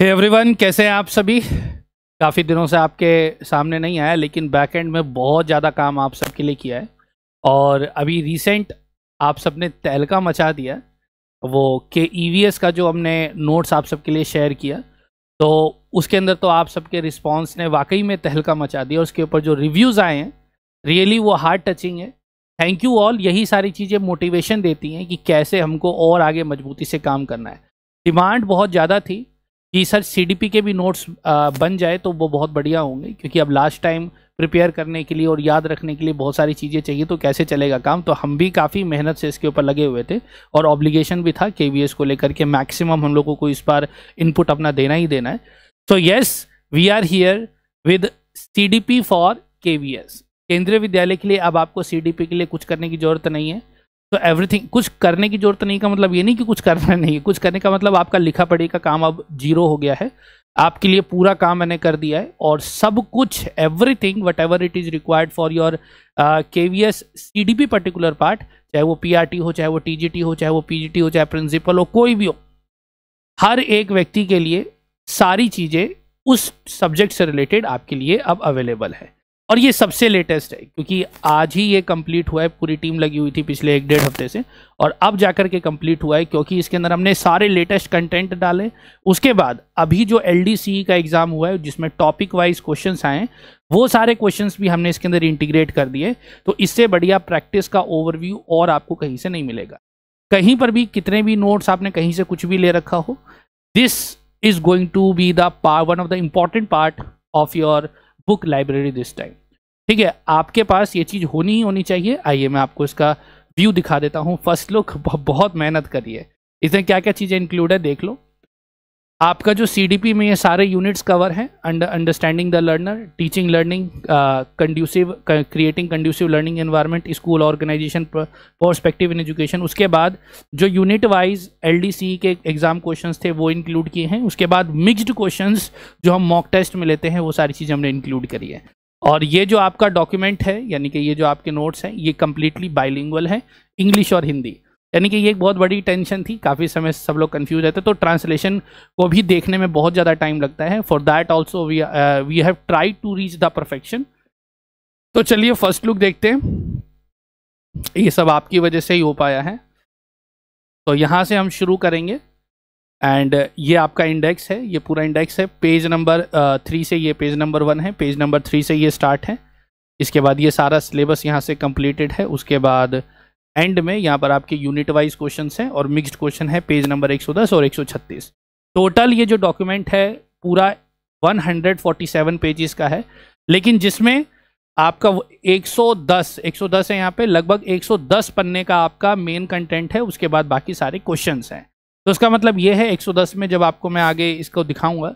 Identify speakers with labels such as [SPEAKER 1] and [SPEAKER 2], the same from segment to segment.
[SPEAKER 1] हे hey everyone कैसे हैं आप सभी काफ़ी दिनों से आपके सामने नहीं आया लेकिन बैक एंड में बहुत ज़्यादा काम आप सबके लिए किया है और अभी रिसेंट आप सब ने तहलका मचा दिया वो के ई e का जो हमने नोट्स आप सबके लिए शेयर किया तो उसके अंदर तो आप सबके रिस्पॉन्स ने वाकई में तहलका मचा दिया उसके ऊपर जो रिव्यूज़ आए हैं रियली वो हार्ड टचिंग है थैंक यू ऑल यही सारी चीज़ें मोटिवेशन देती हैं कि कैसे हमको और आगे मजबूती से काम करना है डिमांड बहुत ज़्यादा थी कि सर सीडीपी के भी नोट्स बन जाए तो वो बहुत बढ़िया होंगे क्योंकि अब लास्ट टाइम प्रिपेयर करने के लिए और याद रखने के लिए बहुत सारी चीज़ें चाहिए तो कैसे चलेगा काम तो हम भी काफ़ी मेहनत से इसके ऊपर लगे हुए थे और ऑब्लिगेशन भी था के को लेकर के मैक्सिमम हम लोगों को इस बार इनपुट अपना देना ही देना है so yes we are here with C for K Kendriya विद्यालय के लिए अब आपको सी के लिए कुछ करने की ज़रूरत नहीं है तो एवरीथिंग कुछ करने की जरूरत नहीं का मतलब ये नहीं कि कुछ करना नहीं है कुछ करने का मतलब आपका लिखा पढ़ी का काम अब जीरो हो गया है आपके लिए पूरा काम मैंने कर दिया है और सब कुछ everything whatever it is required for your K V S C D P particular part चाहे वो पी आर टी हो चाहे वो टी जी टी हो चाहे वो पी जी टी हो चाहे प्रिंसिपल हो कोई भी हो हर एक व्यक्ति के लिए सारी चीज़ें उस सब्जेक्ट से रिलेटेड आपके लिए अब अवेलेबल है और ये सबसे लेटेस्ट है क्योंकि आज ही ये कंप्लीट हुआ है पूरी टीम लगी हुई थी पिछले एक डेढ़ हफ्ते से और अब जाकर के कंप्लीट हुआ है क्योंकि इसके अंदर हमने सारे लेटेस्ट कंटेंट डाले उसके बाद अभी जो एल e का एग्ज़ाम हुआ है जिसमें टॉपिक वाइज क्वेश्चन आए वो सारे क्वेश्चन भी हमने इसके अंदर इंटीग्रेट कर दिए तो इससे बढ़िया प्रैक्टिस का ओवरव्यू और आपको कहीं से नहीं मिलेगा कहीं पर भी कितने भी नोट्स आपने कहीं से कुछ भी ले रखा हो this is going to be the part one of the important part of your book library this time ठीक है आपके पास ये चीज़ होनी ही होनी चाहिए आइए मैं आपको इसका व्यू दिखा देता हूँ फर्स्ट लुक बहुत मेहनत करिए इसमें क्या क्या चीज़ें इंक्लूड है देख लो आपका जो सी में ये सारे यूनिट्स कवर हैं under understanding the learner teaching learning conducive creating conducive learning environment school organisation perspective in education उसके बाद जो यूनिट वाइज एलडीसी के एग्जाम क्वेश्चन थे वो इंक्लूड किए हैं उसके बाद मिक्सड क्वेश्चन जो हम मॉक टेस्ट में लेते हैं वो सारी चीज़ हमने इंक्लूड करी है और ये जो आपका डॉक्यूमेंट है यानी कि ये जो आपके नोट्स हैं ये कम्प्लीटली बाइलिंगल है इंग्लिश और हिंदी यानी कि ये एक बहुत बड़ी टेंशन थी काफ़ी समय सब लोग कन्फ्यूज रहते तो ट्रांसलेशन को भी देखने में बहुत ज़्यादा टाइम लगता है for that also we we have try to reach the perfection तो चलिए फर्स्ट लुक देखते हैं ये सब आपकी वजह से ही हो पाया है तो यहाँ से हम शुरू करेंगे एंड ये आपका इंडेक्स है ये पूरा इंडेक्स है पेज नंबर थ्री से ये पेज नंबर वन है पेज नंबर थ्री से ये स्टार्ट है इसके बाद ये सारा सिलेबस यहाँ से कंप्लीटेड है उसके बाद एंड में यहाँ पर आपके यूनिट वाइज क्वेश्चन हैं और मिक्सड क्वेश्चन है पेज नंबर 110 और 136 टोटल ये जो डॉक्यूमेंट है पूरा 147 पेजेस का है लेकिन जिसमें आपका 110 110 है यहाँ पे लगभग 110 पन्ने का आपका मेन कंटेंट है उसके बाद बाकी सारे क्वेश्चन हैं तो उसका मतलब ये है 110 में जब आपको मैं आगे इसको दिखाऊंगा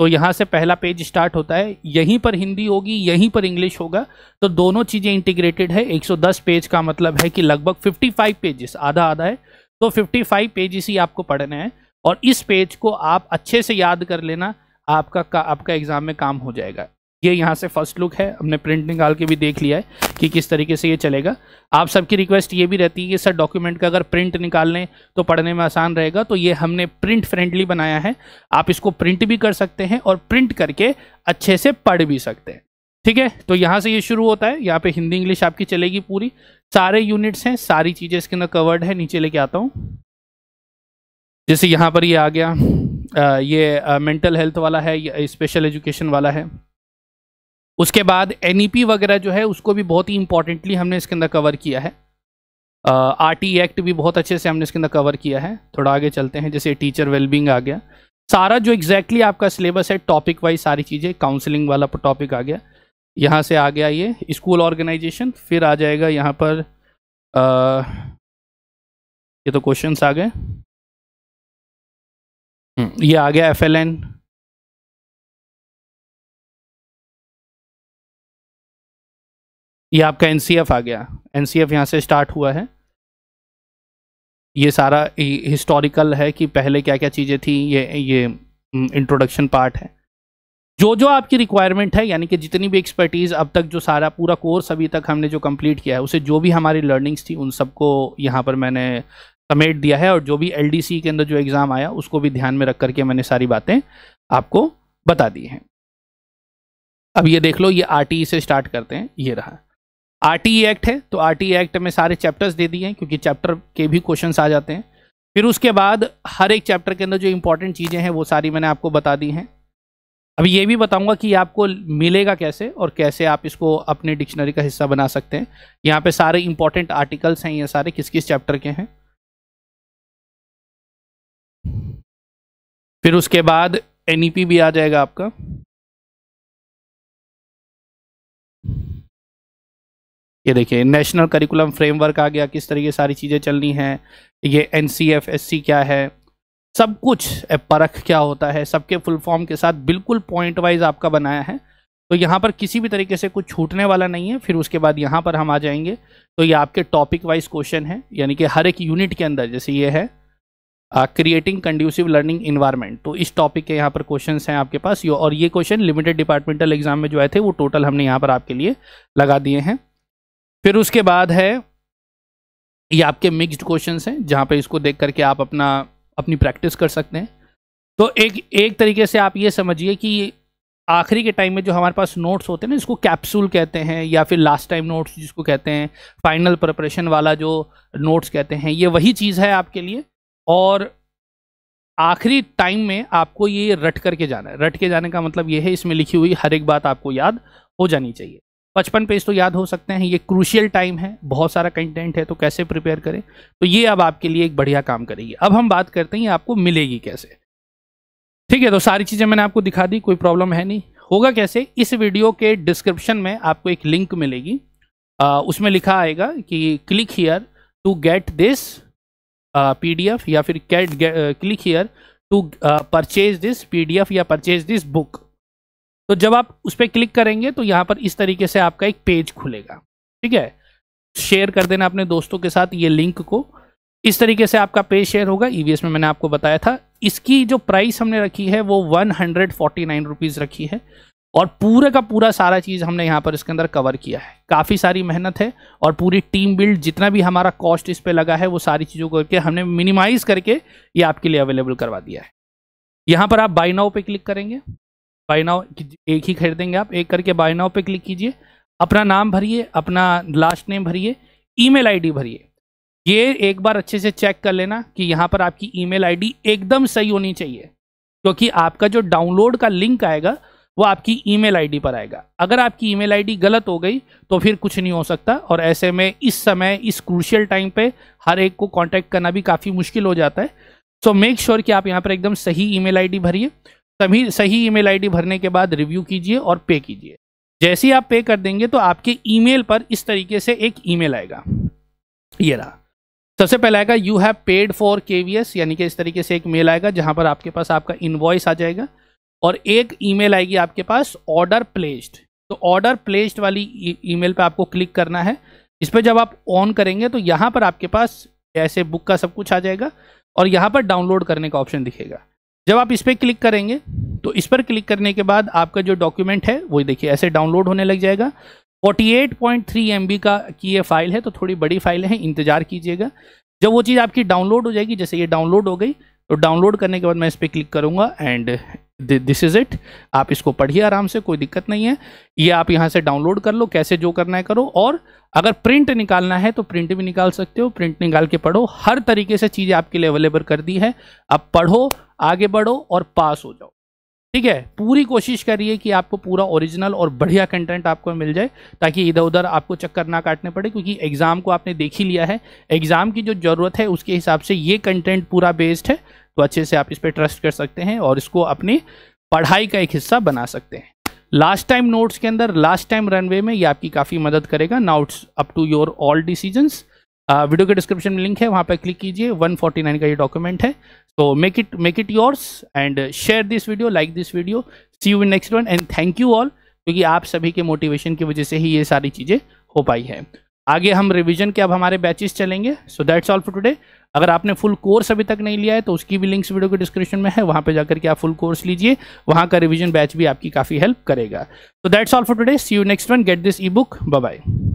[SPEAKER 1] तो यहाँ से पहला पेज स्टार्ट होता है यहीं पर हिंदी होगी यहीं पर इंग्लिश होगा तो दोनों चीज़ें इंटीग्रेटेड है 110 पेज का मतलब है कि लगभग 55 पेजेस आधा आधा है तो 55 पेजेस ही आपको पढ़ने हैं और इस पेज को आप अच्छे से याद कर लेना आपका आपका एग्ज़ाम में काम हो जाएगा ये यहाँ से फर्स्ट लुक है हमने प्रिंट निकाल के भी देख लिया है कि किस तरीके से ये चलेगा आप सबकी रिक्वेस्ट ये भी रहती है कि सर डॉक्यूमेंट का अगर प्रिंट निकाल लें तो पढ़ने में आसान रहेगा तो ये हमने प्रिंट फ्रेंडली बनाया है आप इसको प्रिंट भी कर सकते हैं और प्रिंट करके अच्छे से पढ़ भी सकते हैं ठीक है तो यहाँ से ये शुरू होता है यहाँ पर हिंदी इंग्लिश आपकी चलेगी पूरी सारे यूनिट्स हैं सारी चीज़ें इसके अंदर कवर्ड है नीचे लेके आता हूँ जैसे यहाँ पर ये आ गया ये मेंटल हेल्थ वाला है स्पेशल एजुकेशन वाला है उसके बाद एन e वगैरह जो है उसको भी बहुत ही इंपॉर्टेंटली हमने इसके अंदर कवर किया है आर टी एक्ट भी बहुत अच्छे से हमने इसके अंदर कवर किया है थोड़ा आगे चलते हैं जैसे टीचर वेलबींग आ गया सारा जो एग्जैक्टली exactly आपका सिलेबस है टॉपिक वाइज सारी चीज़ें काउंसलिंग वाला टॉपिक आ गया यहाँ से आ गया ये स्कूल ऑर्गेनाइजेशन फिर आ जाएगा यहाँ पर आ, ये तो क्वेश्चंस आ गए हम्म, ये आ गया एफ एल एन ये आपका एन आ गया एन सी यहाँ से स्टार्ट हुआ है ये सारा हिस्टोरिकल है कि पहले क्या क्या चीज़ें थी ये ये इंट्रोडक्शन पार्ट है जो जो आपकी रिक्वायरमेंट है यानी कि जितनी भी एक्सपर्टीज़ अब तक जो सारा पूरा कोर्स अभी तक हमने जो कंप्लीट किया है उसे जो भी हमारी लर्निंग्स थी उन सबको यहाँ पर मैंने समेट दिया है और जो भी एल के अंदर जो एग्ज़ाम आया उसको भी ध्यान में रख करके मैंने सारी बातें आपको बता दी हैं अब ये देख लो ये आर e से स्टार्ट करते हैं ये रहा आर एक्ट है तो आर एक्ट में सारे चैप्टर्स दे दिए हैं क्योंकि चैप्टर के भी क्वेश्चन आ जाते हैं फिर उसके बाद हर एक चैप्टर के अंदर जो इंपॉर्टेंट चीज़ें हैं वो सारी मैंने आपको बता दी हैं अब ये भी बताऊंगा कि आपको मिलेगा कैसे और कैसे आप इसको अपने डिक्शनरी का हिस्सा बना सकते हैं यहाँ पे सारे इंपॉर्टेंट आर्टिकल्स हैं ये सारे किस किस चैप्टर के हैं फिर उसके बाद एनईपी e भी आ जाएगा आपका ये देखिए नेशनल करिकुलम फ्रेमवर्क आ गया किस तरीके सारी चीज़ें चलनी हैं ये एन सी क्या है सब कुछ परख क्या होता है सबके फुल फॉर्म के साथ बिल्कुल पॉइंट वाइज आपका बनाया है तो यहाँ पर किसी भी तरीके से कुछ छूटने वाला नहीं है फिर उसके बाद यहाँ पर हम आ जाएंगे तो ये आपके टॉपिक वाइज क्वेश्चन है यानी कि हर एक यूनिट के अंदर जैसे ये है क्रिएटिंग कंड्यूसिव लर्निंग इन्वायरमेंट तो इस टॉपिक के यहाँ पर क्वेश्चन हैं आपके पास और ये क्वेश्चन लिमिटेड डिपार्टमेंटल एग्जाम में जो आए थे वो टोटल हमने यहाँ पर आपके लिए लगा दिए हैं फिर उसके बाद है ये आपके मिक्स्ड क्वेश्चन हैं जहाँ पे इसको देख करके आप अपना अपनी प्रैक्टिस कर सकते हैं तो एक एक तरीके से आप ये समझिए कि आखिरी के टाइम में जो हमारे पास नोट्स होते हैं ना इसको कैप्सूल कहते हैं या फिर लास्ट टाइम नोट्स जिसको कहते हैं फाइनल प्रपरेशन वाला जो नोट्स कहते हैं ये वही चीज़ है आपके लिए और आखिरी टाइम में आपको ये रट करके जाना है रट के जाने का मतलब ये है इसमें लिखी हुई हर एक बात आपको याद हो जानी चाहिए पचपन पेज तो याद हो सकते हैं ये क्रूशियल टाइम है बहुत सारा कंटेंट है तो कैसे प्रिपेयर करें तो ये अब आपके लिए एक बढ़िया काम करेगी अब हम बात करते हैं आपको मिलेगी कैसे ठीक है तो सारी चीज़ें मैंने आपको दिखा दी कोई प्रॉब्लम है नहीं होगा कैसे इस वीडियो के डिस्क्रिप्शन में आपको एक लिंक मिलेगी आ, उसमें लिखा आएगा कि click here to get this PDF या फिर कैट click here to purchase this PDF या परचेज दिस बुक तो जब आप उस पर क्लिक करेंगे तो यहाँ पर इस तरीके से आपका एक पेज खुलेगा ठीक है शेयर कर देना अपने दोस्तों के साथ ये लिंक को इस तरीके से आपका पेज शेयर होगा ई e में मैंने आपको बताया था इसकी जो प्राइस हमने रखी है वो one hundred forty nine rupees रखी है और पूरे का पूरा सारा चीज़ हमने यहाँ पर इसके अंदर कवर किया है काफ़ी सारी मेहनत है और पूरी टीम बिल्ड जितना भी हमारा कॉस्ट इस पर लगा है वो सारी चीज़ों को करके हमने मिनिमाइज़ करके ये आपके लिए अवेलेबल करवा दिया है यहाँ पर आप बाई नाउ पे क्लिक करेंगे बाई एक ही खरीदेंगे आप एक करके बाई नाव पे क्लिक कीजिए अपना नाम भरिए अपना लास्ट नेम भरिए ईमेल आईडी भरिए ये एक बार अच्छे से चेक कर लेना कि यहाँ पर आपकी ईमेल आईडी एकदम सही होनी चाहिए क्योंकि आपका जो डाउनलोड का लिंक आएगा वो आपकी ईमेल आईडी पर आएगा अगर आपकी ईमेल आईडी गलत हो गई तो फिर कुछ नहीं हो सकता और ऐसे में इस समय इस क्रूशियल टाइम पे हर एक को कांटेक्ट करना भी काफ़ी मुश्किल हो जाता है सो मेक श्योर कि आप यहाँ पर एकदम सही ईमेल आईडी भरिए सभी सही ईमेल आईडी भरने के बाद रिव्यू कीजिए और पे कीजिए जैसे ही आप पे कर देंगे तो आपके ईमेल पर इस तरीके से एक ईमेल आएगा ये रहा सबसे पहले आएगा यू हैव पेड फॉर के यानी कि इस तरीके से एक मेल आएगा जहां पर आपके पास आपका इन्वॉइस आ जाएगा और एक ईमेल आएगी आपके पास ऑर्डर प्लेस्ड तो ऑर्डर प्लेस्ड वाली ईमेल पे आपको क्लिक करना है इस पर जब आप ऑन करेंगे तो यहाँ पर आपके पास ऐसे बुक का सब कुछ आ जाएगा और यहाँ पर डाउनलोड करने का ऑप्शन दिखेगा जब आप इस पर क्लिक करेंगे तो इस पर क्लिक करने के बाद आपका जो डॉक्यूमेंट है वो देखिए ऐसे डाउनलोड होने लग जाएगा 48.3 एमबी का की ये फाइल है तो थोड़ी बड़ी फाइल है इंतज़ार कीजिएगा जब वो चीज़ आपकी डाउनलोड हो जाएगी जैसे ये डाउनलोड हो गई तो डाउनलोड करने के बाद मैं इस पर क्लिक करूँगा एंड दिस इज़ इट आप इसको पढ़िए आराम से कोई दिक्कत नहीं है ये आप यहाँ से डाउनलोड कर लो कैसे जो करना है करो और अगर प्रिंट निकालना है तो प्रिंट भी निकाल सकते हो प्रिंट निकाल के पढ़ो हर तरीके से चीज़ें आपके लिए अवेलेबल कर दी है अब पढ़ो आगे बढ़ो और पास हो जाओ ठीक है पूरी कोशिश करिए कि आपको पूरा ओरिजिनल और बढ़िया कंटेंट आपको मिल जाए ताकि इधर उधर आपको चक्कर ना काटने पड़े क्योंकि एग्ज़ाम को आपने देख ही लिया है एग्ज़ाम की जो ज़रूरत है उसके हिसाब से ये कंटेंट पूरा बेस्ड है तो अच्छे से आप इस पर ट्रस्ट कर सकते हैं और इसको अपनी पढ़ाई का एक हिस्सा बना सकते हैं लास्ट टाइम नोट्स के अंदर लास्ट टाइम रनवे में ये आपकी काफ़ी मदद करेगा notes up to your all decisions video के डिस्क्रिप्शन में लिंक है वहाँ पर क्लिक कीजिए 149 का ये डॉक्यूमेंट है so make it make it yours and share this video like this video see you in next one and thank you all क्योंकि आप सभी के मोटिवेशन की वजह से ही ये सारी चीज़ें हो पाई है आगे हम रिवीजन के अब हमारे बैचेस चलेंगे so that's all for today अगर आपने फुल कोर्स अभी तक नहीं लिया है तो उसकी भी लिंक्स वीडियो के डिस्क्रिप्शन में है वहां पे जाकर के आप फुल कोर्स लीजिए वहां का रिवीजन बैच भी आपकी काफ़ी हेल्प करेगा तो that's all for today see you next one get this e book bye